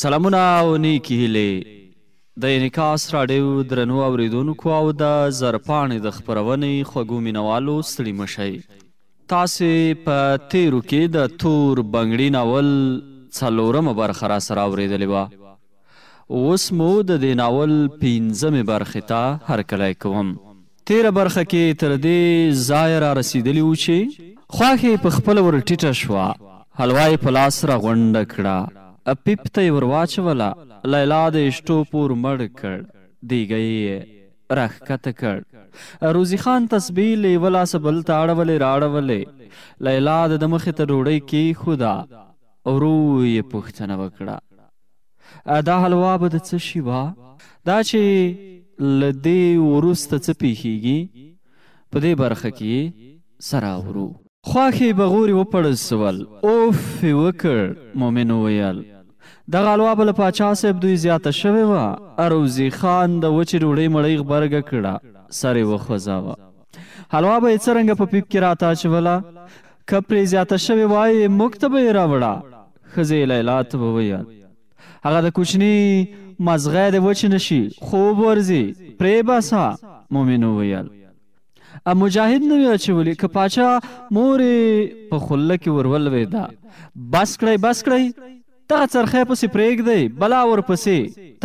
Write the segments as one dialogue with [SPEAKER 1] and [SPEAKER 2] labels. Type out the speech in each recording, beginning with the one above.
[SPEAKER 1] سلامونه او نیکی هیلې د انکاس راډیو درنو اوریدونکو او د زرپانې د خبرونې خوږو مینوالو ستړي مشئ تاسې په تیرو کې د تور بنګړي ناول څلورمه برخه را سره اورېدلې وه اوس مو د دې ناول پنځمې برخې ته هرکلی کوم تیره برخه کې تر دې ځایه را رسېدلي و چې خواښې په خپله ور ټیټه شوه حلوا یې په لاس را غونډه کړه پیپ ته یې ور واچوله لیلا د اشټو پور مړ کړ دیګه یې راښکته کړ روزي خان تسبیح له یوه لاسه بل ته اړولې راړولې لیلا د ده مخې ته ډوډۍ کیښوده ورو یې پوښتنه وکړه دا حلوا به د څه شي وه دا چې له دې وروسته څه پیښیږي په دې برخه کې سره اورو خواښې بغوري وپړسول اوف یې وکړ مومن وویل دغه الوا به له پاچا صاحب دوی زیاته شوې وه اروزی خان د وچې ډوډۍ مړۍ غبرګه کړه سر یې وخوځاوه حلوا به یې څرنګه په پیپ کې راته اچوله که پرې زیاته شوې وای موږ ته به یې راوړه ښځې یې لیلا ته به ویل هغه د کوچني مزغی د وچې نه شي خوب ورځي پرې بسه مومن وویل ا مجاهد نه وی اچولې که پاچا مورې په خوله کې ورولوېده بس کړئ بس کړئ دغه څرخه پسې پرېږدئ بلا ورپسې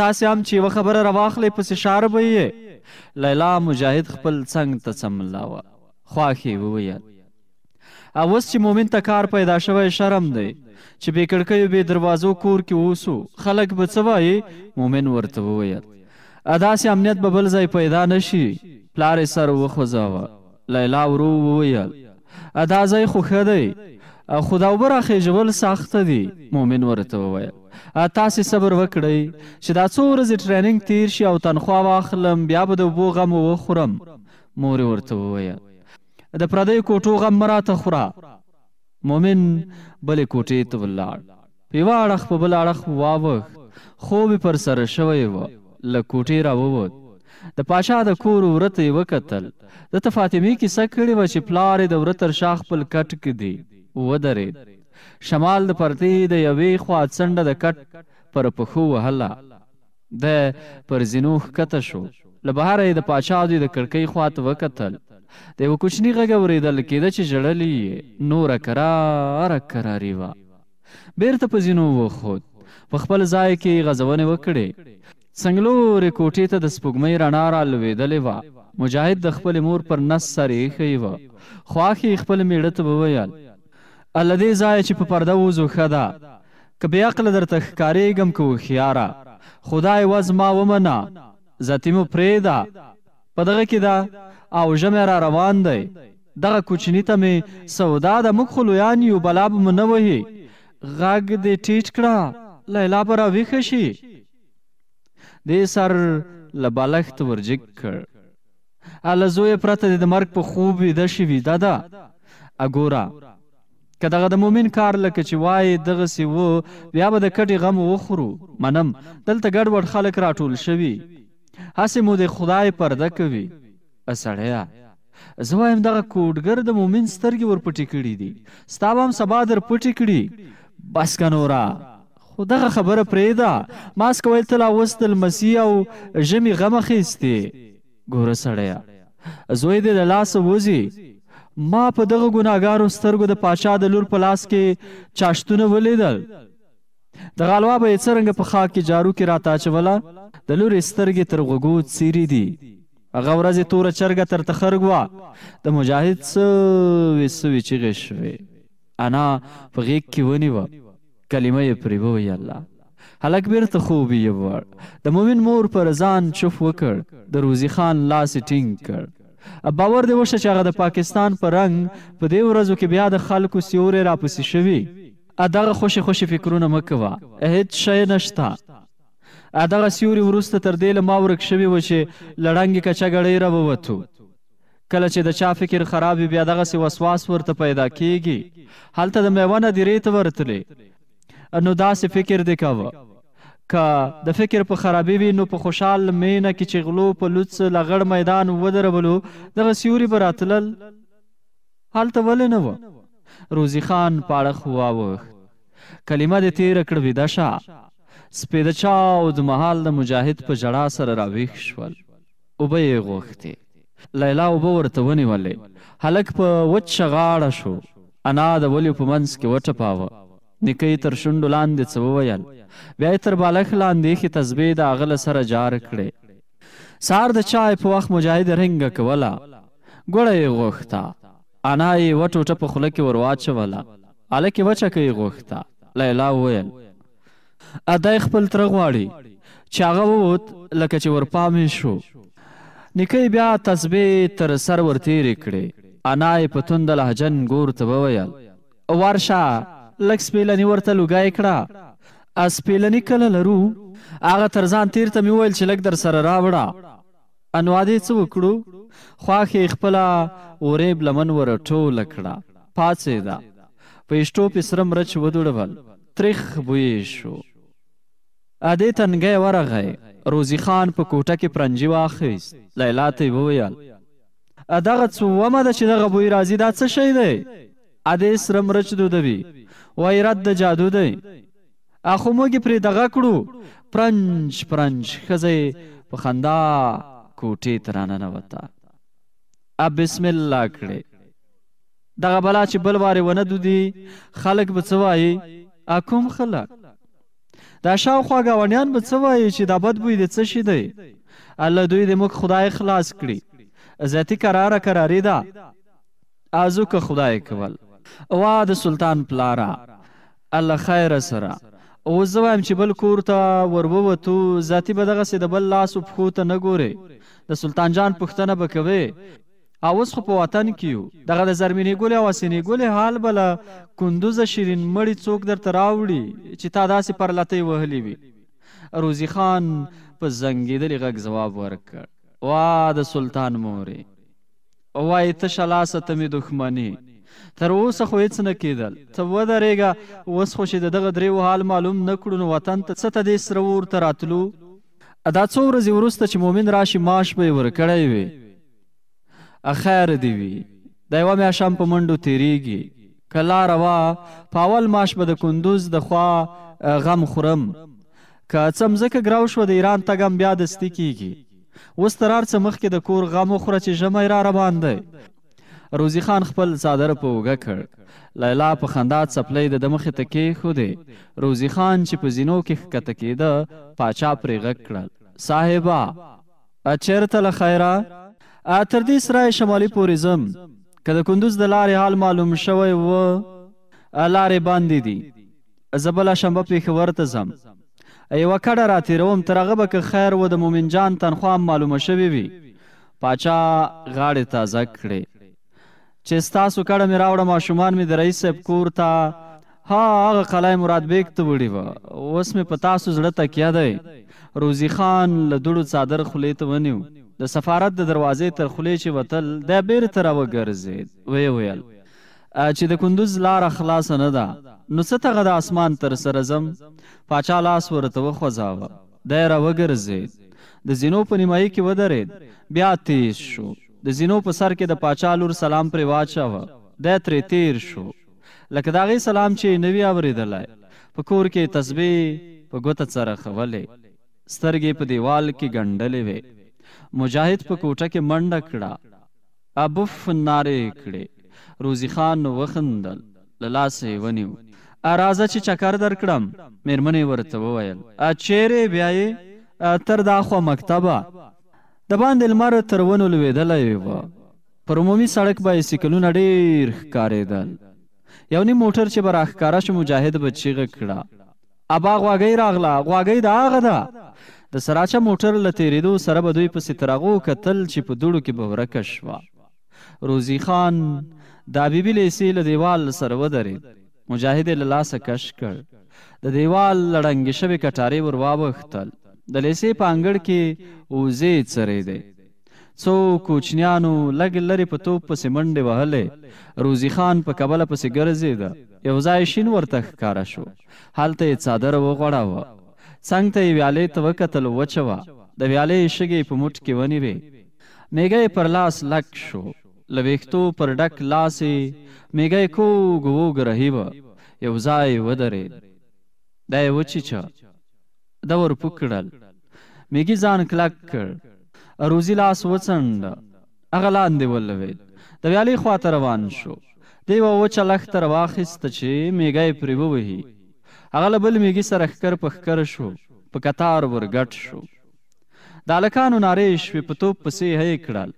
[SPEAKER 1] تاسې هم چې یوه خبره راواخلئ پسې شاره به یې لیلا مجاهد خپل څنګ ته څملاوه خواښې وویل او اوس چې مومن ته کار پیدا شوی شرم دی چې بې کړکیو بې دروازو کور کې اوسو خلک به څه وایي مومن ورته وویل داسې امنیت به بل ځای پیدا نه شي پلار یې سر وخوځاوه لیلا ورو وویل دا ځای خو ښه دی خو دا اوبه راخېژول سخته دي مؤمن ورته وویل تاسې صبر وکړئ چې دا څو ورځې ټریننګ تیر شي او تنخوا واخلم بیا به د اوبو غم وخورم مور ورته وویل د پردیو کوټو غم مه راته خوره مؤمن بلې کوټې ته ولاړ په یوه اړخ په بل اړخ واوښت خوب یې پر سره شوی و له کوټې را ووت د پاشا د کور ورته یې وکتل دته فاطمې کیسه کړې وه چې پلار یې د وره تر شا خپل کټ کې دی ودرید شمال د پرتې د یوې خوا څنډه د کټ پر پښو وهله د پر زینو ښکته شو له بهره یې د پاچا دوی د کړکۍ خوا ته وکتل د یوه کوچني غږ اورېدل کېده چې ژړلې یې نوره کراره کرارې وه بیرته په زینو وخوت په خپل ځای کې غزونې وکړې څنګلورې کوټې ته د سپوږمۍ رڼا رالوېدلې وه مجاهد د خپل مور پر نس سر ایښی وه خواښې خپل میړه ته وویل الدې ځای چې په پرده وزو خدا که بیا عقل درته ښکاریږم کو خيارا خدای وز ما ومنه زتیمو پریدا په دغه کې دا او ژمه را روان دی دغه کوچنی ته می سودا د مخ خلویان یو بلاب منوهي غاګ دې ټیټ کړه لیلا پر ویښ شي دې سر لبالښت ورجک کړ الزوی پرته د مرګ په خوب ویده شي ویده ده اګورا که دغه د مؤمن کار لکه چې وایي دغسې و بیا به د کټې غم وخورو منم دلته ګډوډ خلک راټول شوي هسې مو د خدای پرده کوي سړیه زه وایم دغه کوډګر د مؤمن سترګې ورپټې کړي دي ستا به هم سبا در پټې کړي بس که نوره خو دغه خبره پرېږده ماسک ویل تل اوس د لمسي او ژمي غم اخیستې ګوره سړیه زوی دې له لاسه وځي ما په دغه ګناګارو سترګو د پاچا د لور په لاس کې چاشتونه ولیدل د غالوا به یې څرنګه په خاک کې جارو کې راته اچوله د لور سترګې تر غوږو څیرې دي هغه ورځې توره چرګه تر تخرګ وه د مجاهد سوې سوې چیغې شوې انا په غیږ کې ونیوه کلمه یې پرې وویله هلک بیرته خوب یې وړ د مومن مور پر ځان چف وکړ د روزي خان لاس ټینګ کړ باور دې وشه چې هغه د پاکستان په رنګ په دې ورځو کې بیا د خلکو سیوري راپسې شوي ادغه خوشي خوشي فکرونه مکوه هیڅ شی نشته ادغه سیوري ورسته تر دې له ما ورک شوی و چې لړنګي کچګړې را ووتو کله چې د چا فکر خراب بیا دغه سی وسواس ورته پیدا کیږي هلته د میوانه دیرې ته ورتلې نو داسې فکر دی کاوه که د فکر په خرابې وي نو په خوشحال مینه کې چې غلو په لوڅ لغړ میدان ودرولو دغه سیوري به راتلل هلته ولې نه وه روزي خان په اړخ واوښت کلمه دې تېره کړه ویده شه سپېده چاود مهال د مجاهد په ژړا سره راویښ شول اوبه یې غوښتې لیلا اوبه ورته ونیولې هلک په وچه غاړه شو انا د ولیو په منځ کې وټپاوه نیکې تر شونډو لاندې څه وویل بیا یې تر بالښت لاندې ښې تسبې د هغه له سره جار کړې سهار د چای په وخت مجاهد رنګه کوله ګوړه یې غوښته انا یې وټوټه په خوله کې ور واچوله هلک یې وچکه یې غوښته لیلا وویل ادی خپل تره غواړي چې هغه ووت لکه چې ورپام شو نیکه بیا تسبې تر سر ورتېرې کړې انا یې په تونده لهجن ګور ته وویل ورشه لږ سپېلنې ورته لوګی کړه سپېلنې کله لرو هغه تر ځان تیر ته مې وویل چې لږ در سره راوړه انوادې څه وکړو خواښې خپله وریب لمن ورټوله کړه پاڅېده په اشټو پې سره مرچ ودوړول تریخ بوی شو ادې تنګی ورغی روزی خان په کوټه کې پرنجي واخیست لیلا ته یې وویل دغه څومه ده چې دغه بوی راځي دا څه شی دی ادې سره مرچ دودوي وای رد د جادو دی اخو موږ پرې دغه کړو پرنج پرنج ښځه په خندا کوټې ته راننوته ا بسم الله کړې دغه بلا چې بل وارې ونه دودي خلک به څه وایي ا کوم خلک دا شاوخوا ګاونډیان به څه وایي چې دا بد بوی د څه شي دی الله دوی دې موږ خدای خلاص کړي ذاتي قراره قرارې ده ازو که خدای کول وا د سلطان پلارا الله خیر سره او زه وایم چې بل کور ته ورووتو ذاتی به دغسې د بل لاس و پښو ته نه ګورې د سلطان جان پوښتنه به کوې اوس خو په وطن کې یو دغه د زرمینې ګلې او حسینې ګلې حال به له کندوزه شیرین مړي څوک درته راوړي چې تا داسې پرلتۍ وهلې وي روزي خان په زنګېدلې غږ ځواب ورکړ وا د سلطان مورې وایي تشه لاسه ته مې دښمني تر اوسه خو هیڅ نه کیدل ته ودرېږه اوس خو چې د دغه دریو حال معلوم نه کړو نو وطن ته څه ته دې سره ورته راتلو دا څو ورځې وروسته چې مومن راشي معاش به یې ورکړی وي اخیر دې وي دا یوه میاشام په منډو تیریږي که لاره وه په اول معاش به د کندوز د خوا غم خورم که څه مځکه ګرو شوه د ایران تګم بیا دستي کیږي اوس تر هر څه مخکې د کور غم وخوره چې ژمی را روان دی روزی خان خپل څادر په اوږه کړ لیلا په خندا څپلۍ د ده مخې ته کیښودې روزی خان چې په زینو کې ښکته کېده پاچا پرې غږ کړل صاحبه چېرته له خیره تر دې سرای شمالي پورې ځم که د کندوز د لارې حال معلوم شوی و لارې باندې دي زه بله شنبه پېښور ته ځم یوه کډه را تېروم تر هغه به که خیر و د مومن جان تنخوا معلومه شوې وي پاچا غاړې تازه کړې چې ستاسو کړه مې راوړه ماشومان مې د رئیس صاحب کور ته ها هغه قلعه مراد بیگ ته وړي وه اوس مې په تاسو زړه تکیه دی روزي خان له دوړو څادر خولې ته ونیو د سفارت د دروازې تر خولې چې وتل دا بیرته راوګرځېد ویې ویل چې د کندوز لاره خلاصه نه ده نو څه ته د اسمان تر سره زم پاچا لاس ورته وخوځاوه دی راوګرځېد د زینو په نیمایي کې ودرېد بیا تیز شو د زینو په سر کې د پاچا لور سلام پرې واچاوه دی ترې تیر شو لکه د هغې سلام چې نه وي اورېدلی په کور کې تسبیح په ګوته څرخولې سترګې په دیوال کې ګنډلې وې مجاهد په کوټه کې منډه کړه ابف نارې کړې روزي خان وخندل له لاسه یې ونیو راځه چې چکر درکړم میرمنې ورته وویل چیرې بیا یې تر دا خوا مکتبه د باندې لمر تر ونو لوېدلی و پر عمومي سړک بایسکلونه ډېر ښکارېدل یو نیم موټر چې به راښکاره شو مجاهد به چیغه کړه ابا غواګۍ راغله غواګۍ د هغه ده د سراچه موټر له تېرېدو سره به دوی پسې تر هغو کتل چې په دوړو کې به ورکه شوه روزي خان د بیبي لیسې له دیوال سره ودرېد مجاهد یې له لاسه کش کړ د دیوال لړنګې شوې کټارې ور واوښتل د لیسې په انګړ کې وزې څرېدې څو کوچنیانو لګ لرې په توپ پسې منډې وهلې روزي خان په کبله پسې ګرځېده یو ځای شین ورته ښکاره شو هلته یې څادر وغوړاوه څنګ ته یې ویالې ته وکتل وچه وه د ویالې شګې په موټ کې ونیوې میږه یې پر لاس لک شو له ویښتو پر ډک لاس یې میږه یې کوږ ووږ رهي وه یو ځای ودرېد دا یې وچیچه د ورپو کړل میګي ځان کلک کړ روزي لاس وڅنډ هغه لاندې ولوید د ویالې خواته روان شو دی وه وچه لښته راواخیسته چې میږی پرې ووهي هغه له بل میږي سره ښکر په ښکر شو په کتار ورګډ شو د هلکانو نارې شوې په توپ پسې هی کړل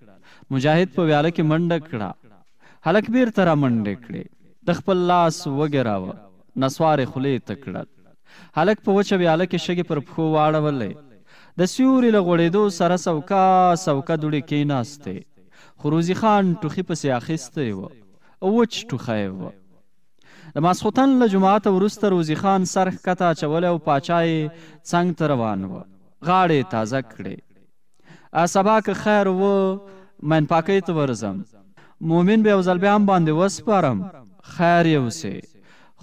[SPEAKER 1] مجاهد په ویاله کې منډه کړه هلک بیرته را منډې کړې د خپل لاس وګیراوه نسوارې خولې ته کړل هلک په وچه ویاله کې شګې پر پښو واړولې د سیوري له غوړېدو سره سوکا سوکا دوړې کېناستې خروزی خان ټوخي پسې اخیستی و وچ ټوخی و د ماسخوتن له جماعته وروسته روزی خان سر ښکته اچولی او پاچا یې څنګ ته روان و غاړې تازه کړې سبا که خیر و مینپاکۍ ته ورځم مومن به یو ځل بیا هم باندې وسپارم خیر یې اوسئ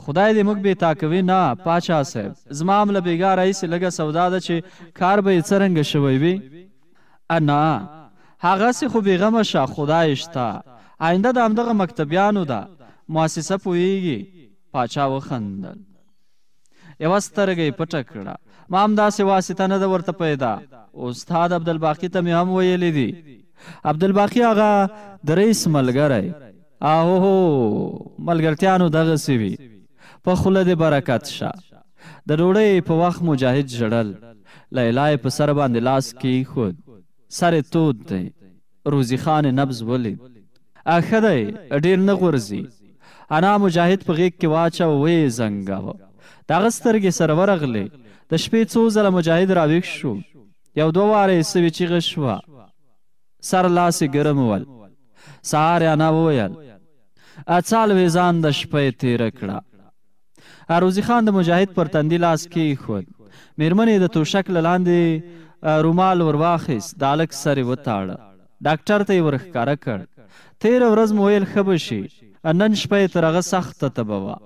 [SPEAKER 1] خدای دې موږ به تاکوي نه پاچا صاحب زما عمله بیګار ایس لګه سودا ده چې کار به څرنګه شوی وي انا هغه سي خو بیغمه شه خدای شته آینده د همدغه مکتبیانو ده مؤسسه پوهیږي پاچا وخندل یوه سترګه یې پټه کړه ما هم داسې واسطه نه ده ورته پیدا استاد عبدالباقي ته مې هم ویلی دي عبدالباقي هغه د رئیس ملګری آهو ملګرتیانو دغسې وي په خوله دې برکت شه د ډوډۍ په وخت مجاهد ژړل لیلا یې په سر باندې لاس کېښود سر یې تود دی روزي خان نبز ولید ښه دی ډېر نه غورځي انا مجاهد په غېږ کې واچوه ویې زنګاوه د هغه سترګې سره ورغلې د شپې څو ځله مجاهد راویښ شو یو دوه واره یې سوې چیغه شوه سر لاس یې ګرم ول سهار یې انا وویل اڅالوې ځان د شپې تېره کړه عروضی خان د مجاهد پر تندي لاس کېښود میرمنې د توشک له لاندې رومال ورواخیست د هلک سر یې وتاړه ډاکټر ته یې ورښکاره کړ تیره ورځ مو ویل ښه به شي نن شپه یې تر هغه سخته تبه وه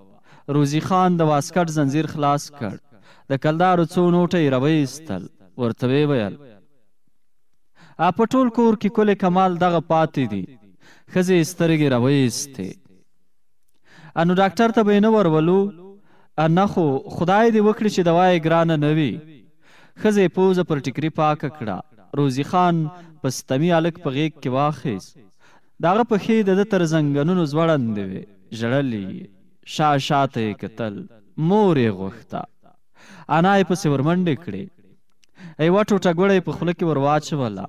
[SPEAKER 1] روزي خان د واسکټ زنځیر خلاص کړ د کلدارو څو نوټه یې راویستل ورته ویې ویل په ټول کور کې کلی کمال دغه پاتې دي ښځې یې سترګې راویستې نو ډاکټر ته به یې نه ورولو نه خو خدای دې وکړي چې دوا یې ګرانه نه وي ښځې پوزه پر ټیکري پاکه کړه روزي خان په ستمي هلک په غېږ کې واخیست د هغه پښې د ده تر زنګنونو ځوړندې وې ژړلې یې شا شاته یې کتل مور یې غوښته انا یې پسې ورمنډې کړې یوه ټوټه ګوړه یې په خوله کې ور واچوله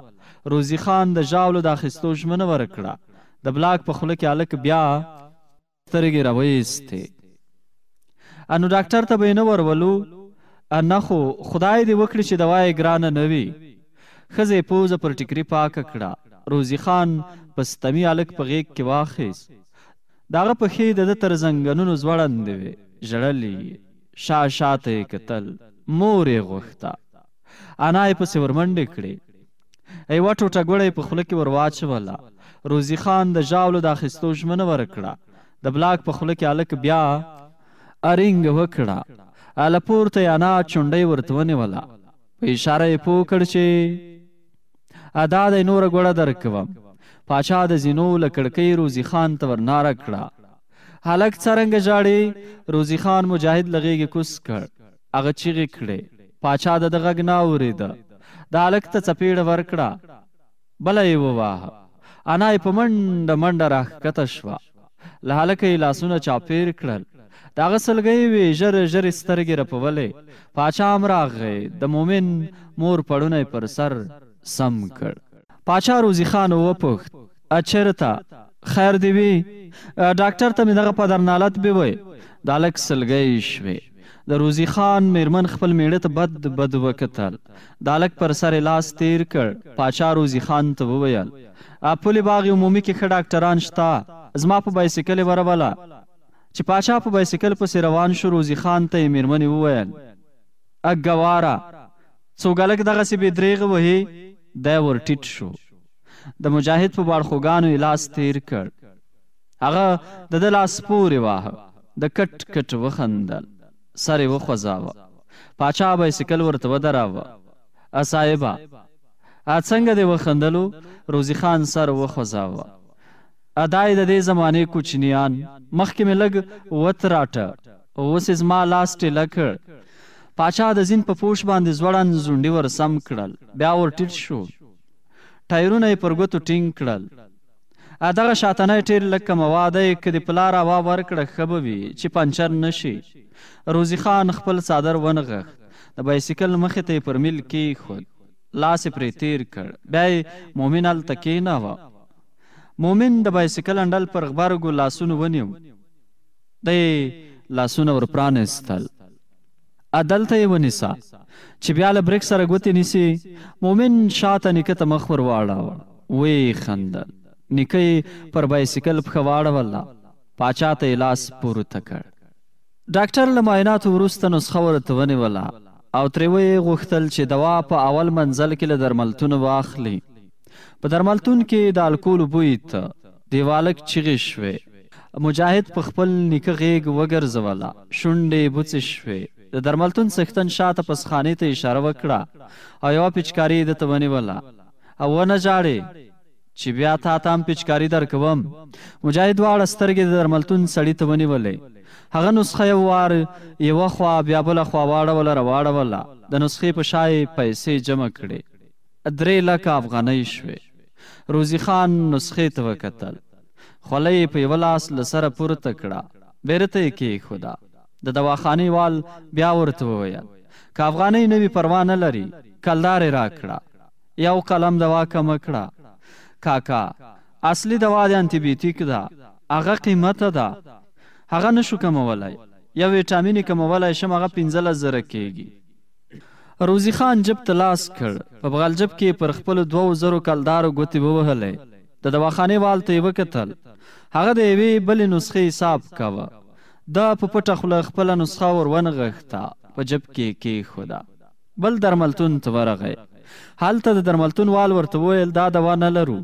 [SPEAKER 1] روزي خان د ژاولو د اخیستو ژمنه ورکړه د بلاک په خوله کې هلک بیا سترګې راویستې انو ډاکټر ته به نه ورولو نه خو خدای دې وکړي چې دوا یې ګرانه نه وي ښځې پوزه پر ټیکري پاکه کړه روزي خان په ستمي هلک په غېږ کې واخیست د هغه پښې د ده تر زنګنونو ځوړندې وې ژړلې شا شاته یې کتل مور یې غوښته انا یې پسې ورمنډې کړې یوه ټوټه ګوړه یې په خوله کې ور واچوله روزي خان د ژاولو د اخیستو ژمنه ورکړه د بلاک په خوله کې هلک بیا ارنګ وکړه اله پورته یا نه چونډۍ ورته ونیوله په اشاره یې پوه کړ چې ادا دی نوره ګوړه درکوم پاچا د زینو له کړکۍ روزي خان ته ورناره کړه هلک څرنګه ژاړي روزي خان مجاهد له غېږې کوس کړ هغه چیغې کړې پاچا د ده غږ نه اورېده د هلک ته څپېړه ورکړه بله یې وواهه انا یې په منډه منډه راښکته شوه له هلکه یې لاسونه چاپېر کړل د هغه سلګۍ وې ژر ژر سترګې رپولې پاچا هم راغی د مومن مور پړونی پر سر سم کړ پاچا روزي خان وپوښت اچرته خیر دی وي ډاکټر ته مې دغه پدرنالت به وای د الک سلګۍ شوې د روزي خان میرمن خپل میړه ته بد بد وکتل د الک پر سر لاس تیر کړ پاچا روزي خان ته وویل اپل باغ عمومي کې ښه ډاکټران شته زما په بایسکل ورواله چې پاچا په پا بایسکل پسې روان شو روزي خان ته یې میرمنې وویل اګواره څو ګلک دغسې بې درېغه وهي دی ور ټیټ شو د مجاهد په باړخوګانو یې لاس تیر کړ هغه د ده لاس پورې واهه د کټ کټ وخندل سر یې وخوځاوه پاچا بایسکل ورته ودراوه ا صاحبه ا څنګه دې وخندلو روزي خان سر وخوځاوه ادای د دې زمانه کوچنیان مخکې مې لګ وتراټه اوس زما لاس ټیله کړ پاچا د زین په پوش باندې زوړان زونډي ور سم کړل بیا ور ټیټ شو ټایرونه یې پر ګوتو ټینګ کړل ا دغه شاتنه ټیر لکه مواده کدي پلار وا ورکړه خبوي چې پنچر نشي روزی خان خپل صادر ونغه د بایسکل مخې ته پر مل کې خود لاس پرې تیر کړ بیا مومن ال تکینه و مومن د بایسکل انډل پر غبرګو لاسونو ونیو د لاسونه ور پرانستل عدل ته ونیسا چې بیا له بریک سره ګوتې نیسی مومن شاته نیکه ته مخ ور واړاوه وی خندل نیکه پر بایسکل پښه واړوله پاچا ته لاس پورته کړ ډاکټر له معایناتو وروسته نسخه ورته ونیوله او ترې ویې غوښتل چې دوا په اول منزل کې له درملتونه واخلي په درملتون کې د الکول بوی ته دیوالک چیغې شوې مجاهد په خپل نیکه غېږ وګرځوله شونډې بوڅې شوې د درملتون سختن شاته پسخانې ته اشاره وکړه او یوه پیچکاري د ته ونیوله او ونه ژاړې چې بیا تا تام پیچکاری در کوم مجاهد واړه سترګې د درملتون سړی ته ونیولې هغه نسخه یو وار یوه خوا بیا بله خوا واړوله راواړوله د نسخې په شا پیسې جمع کړې درې لکه افغانۍ شوې روزي خان نسخې ته وکتل خوله یې په یوه لاس له سره پورته کړه بیرته یې کېښوده د دواخانې وال بیا ورته وویل که افغانۍ نه وي پروا نه لري کلدار یې راکړه یو قلم دوا کمه کړه کاکا اصلي دوا د انتیبیوتیک ده هغه قیمته ده هغه نشو کمولی یو ویټامین یې کمولی شم هغه پنځلس زره کیږي روزی خان جب تلاس کړ په بغل جب کې پر خپل 2000 کلدارو غوتی ووهلې د دواخانه وال ته وکتل هغه د یوې بل نسخې حساب کاوه دا په پټه خوله خپل نسخه ور ونغښتا په جب کې کې خدا بل درملتون ته ورغی هلته د درملتون وال ورته ویل دا دوا نه لرو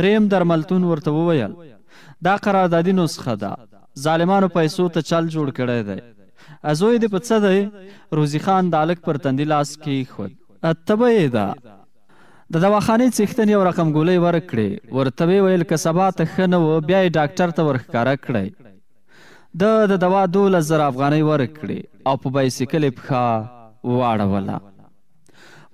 [SPEAKER 1] دریم درملتون ورته وویل دا قراردادي نسخه ده ظالمانو پیسو ته چل جوړ کړی دی ازوی دې په څه دی روزي خان د الک پر تندې لاس کې خود اتبه دا د دواخانې څښتن یو رقم ګولې ورکړې ورته ویل که سبا ته خنه و بیا ډاکټر ته ورخکاره کړې د د دوا دوله زر افغانۍ ورکړې او په بایسکل پخا واړوله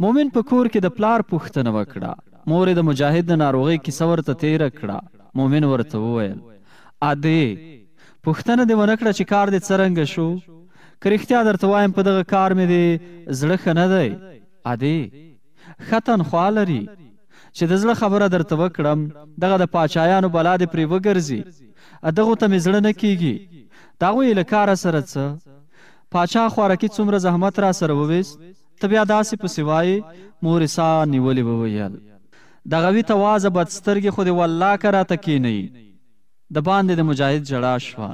[SPEAKER 1] مومن په کور کې د پلار پوښتنه وکړه مور د مجاهد د ناروغۍ کیسه ورته تیره کړه مومن ورته وویل ادې پوښتنه دې ونه کړه چې کار دې څرنګه شو که رښتیا درته وایم په دغه کار مې د زړه ښه نه دی عادي ښه تنخوا لري چې د زړه خبره درته وکړم دغه د پاچایانو بلا دې پرې وګرځي دغو ته مې زړه نه کیږي د هغوی له کاره سره څه پاچا خوارکي څومره زحمت را سره وویست ته بیا داسې پسې وایې مورې سا نیولې وویل دغه وی توازه بدسترګې خو دې والله که راته کینئ د باندې د مجاهد ژړا شوه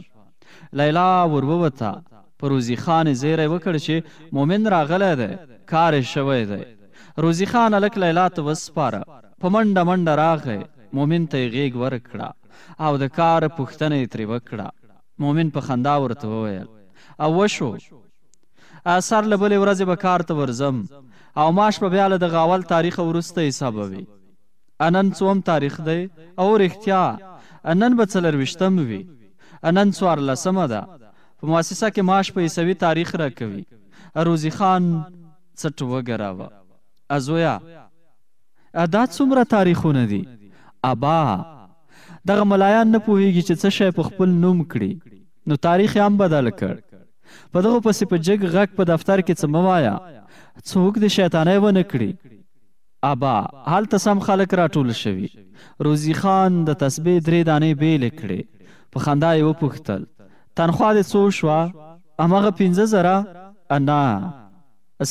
[SPEAKER 1] لیلا ور ووته په روزي خان زیری وکړ چې مومن راغلی دی کار شوی دی روزي خان الک لیلا ته وسپاره په منډه منډه راغی مومن ته یې غیږ ورکړه او د کار پوښتنه یې ترې وکړه مومن په خندا ورته وویل او وشو اثر له بلې ورځې به کار ته ورځم او ماش به بیا له د غاول تاریخ وروسته حسابوي انن څوم تاریخ دی او رښتیا انن به څلرویشتم وي انن څوارلسمه ده په مؤسسه کې معاش په عیسوي تاریخ راکوي روزي خان څټ وګراوه ازویا ادا څومره تاریخونه دي ابا دغه ملایان نه پوهیږي چې څه شی په خپل نوم کړي نو تاریخ یې هم بدل کړ په دغه پسې په جګ غږ په دفتر کې څه موایا څوک د شیطانۍ ونه کړي ابا هلته سم خلک راټول شوي روزي خان د تسبیح درې دانې بیلې کړې په خندا یې وپوښتل تنخوا دې څو شوه هماغه پنځه زره نه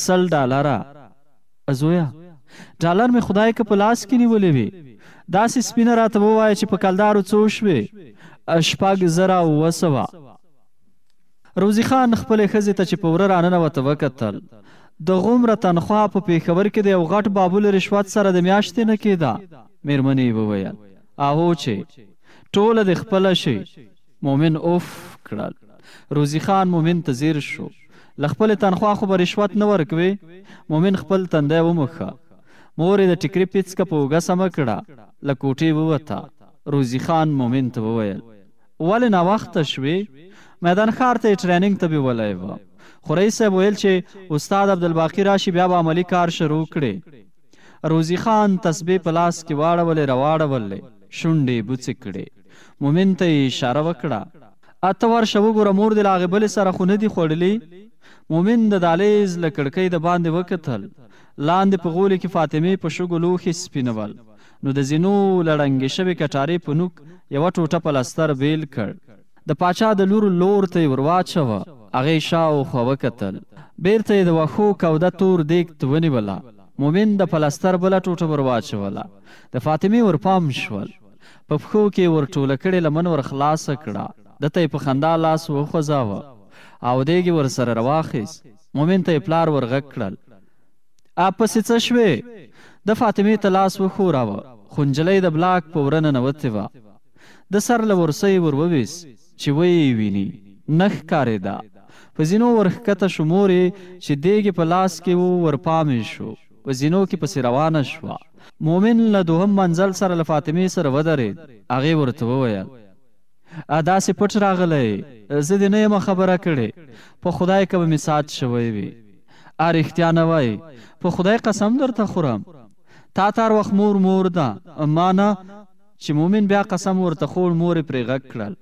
[SPEAKER 1] سل ډالره زویا ډالر مې خدای که په لاس کې نیولې وي داسې سپینه راته ووایه چې په کلدارو څو شوې شپږ زره اووه سوه روزي خان خپلې ښځې ته چې په وره راننوته وکتل د غومره تنخوا په پیښور کې د یو غټ بابول رشوت سره د میاشتې نه کېده میرمنې وویل اهو چې ټوله د خپله شي مومن اوف کړل روزي خان مومن ته زیر شو ل خپل تنخوا خو به رشوت نه ورکوي مومن خپل تندی وموښه مور یې د ټیکري پیڅکه په اوږه سمه کړه له کوټې ووته روزي خان مومن ته وویل ولې ناوخته شوې میدان ښار ته یې ټریننګ ته بیولی وه خو رئیس صاحب ویل چې استاد عبدالباقي راشي بیا به عملي کار شروع کړي روزي خان تسبیح په لاس کې واړولې راواړولې شونډې بوڅې کړې مومن ته اشاره وکړه اته ورشه وګوره مور دې لاغې بلې سره خو نه دي خوړلي مومن د دالیز له کړکۍ د باندې وکتل لاندې په غولي کې فاطمې په شګو لوښي سپینول نو د زینو له ړنګې شوې کټارې په نوک یوه ټوټه پلستر بیل کړ د پاچا د لور لور ته یې ورواچوه هغې شاوخوا وکتل بیرته یې د وښو کوده تور دیګ ته ونیوله مومن د پلستر بله ټوټه ور واچوله د فاطمې ور پام شول په پښو کې ور ټوله کړې لمن ور خلاصه کړه دته په خندا لاس وخوځاوه او دیګ ور سره رواخیس مومن ته پلار ور غک کړل اپسې څه شوې د فاطمه ته لاس وخوراوه خنجلې د بلاک په ورنه نوته و د سر لورسې ور وویس چې وی ویني نخ کارېدا په زینو ورخکته شمورې چې دیګ په لاس کې وو ورپامې شو په زینو کې پسې روانه شوه مومن له دوهم منزل سره له فاطمې سره ودرېد هغې ورته وویل داسې پټ راغلی زه دې نه یمه خبره کړې په خدای که به مې سات شوی وي ا رښتیا نه وایي په خدای قسم درته خورم تا تار وخت مور مور ده ما نه چې مومن بیا قسم ورته خوړ مور پرې غږ کړل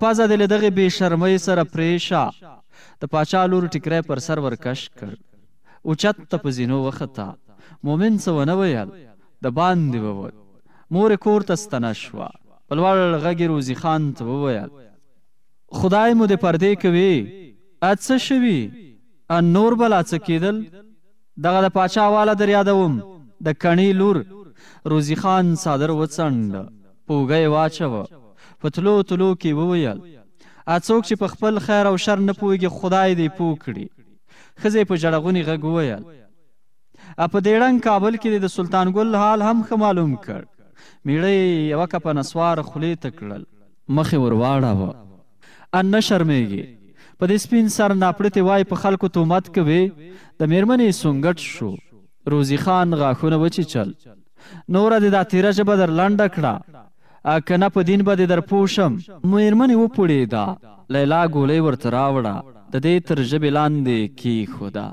[SPEAKER 1] پزه دې له دغې بې شرمۍ سره پرېښه د پاچا لور ټیکری پر سر ورکش کړ اوچت ته په زینو وخته مومن څه ونه ویل د باندې ووت مور کور ته ستنه شوه په لوړ غږ روزي خان ته وویل خدای مو د پردې کوي اڅه شوي ان نور بلا څه کېدل دغه د پاچا والا در یادوم د کڼي لور روزي خان صادر وڅنډ پوګه واچو په تلو تلو کې وویل اڅوک چې په خپل خیر او شر نه پويږي خدای دې پوکړي خزه په جړغونی غږ وویل په دې ړنګ کابل کې د سلطان ګل حال هم ښه معلوم کړ میړه یې یوه کپه نسوار خولې ته کړل مخ یې ور واړاوه ان نه شرمېږي په دې سپین سر ناپړتې وای په خلکو تهمت کوي د میرمنې سونګټ شو روزی خان غاښونه وچیچل نوره دې دا تیره ژبه در لنډه کړه که نه په دین به دې در پوه شم میرمنې وپوړېده لیلا ګولۍ ورته راوړه د دې تر ژبې لاندې کېښوده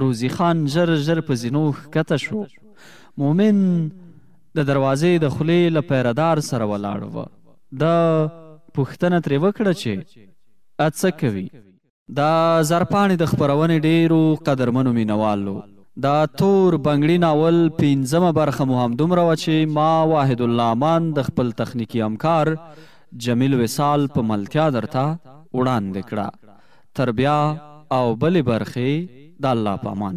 [SPEAKER 1] روزی خان ژر ژر په زینو ښکته شو مومن د دروازې د خولې له پیردار سره ولاړ و دا پوښتنه ترې وکړه چې څه کوي دا زرپاڼې د خپرونې ډیرو قدرمنو مینوالو دا تور بنګړي ناول پنځمه برخه مو همدومره وه چې ما واحد الله امان د خپل تخنیکي همکار جمیل وسال په ملتیا درته وړاندې کړه تر بیا او بلې برخې د الله په امان